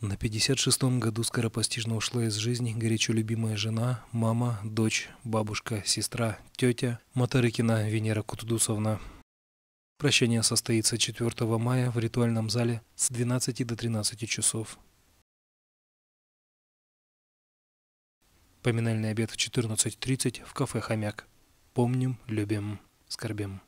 На 56-м году скоропостижно ушла из жизни горячо любимая жена, мама, дочь, бабушка, сестра, тетя Матарыкина Венера Кутудусовна. Прощение состоится 4 мая в ритуальном зале с 12 до 13 часов. Поминальный обед в 14.30 в кафе «Хомяк». Помним, любим, скорбим.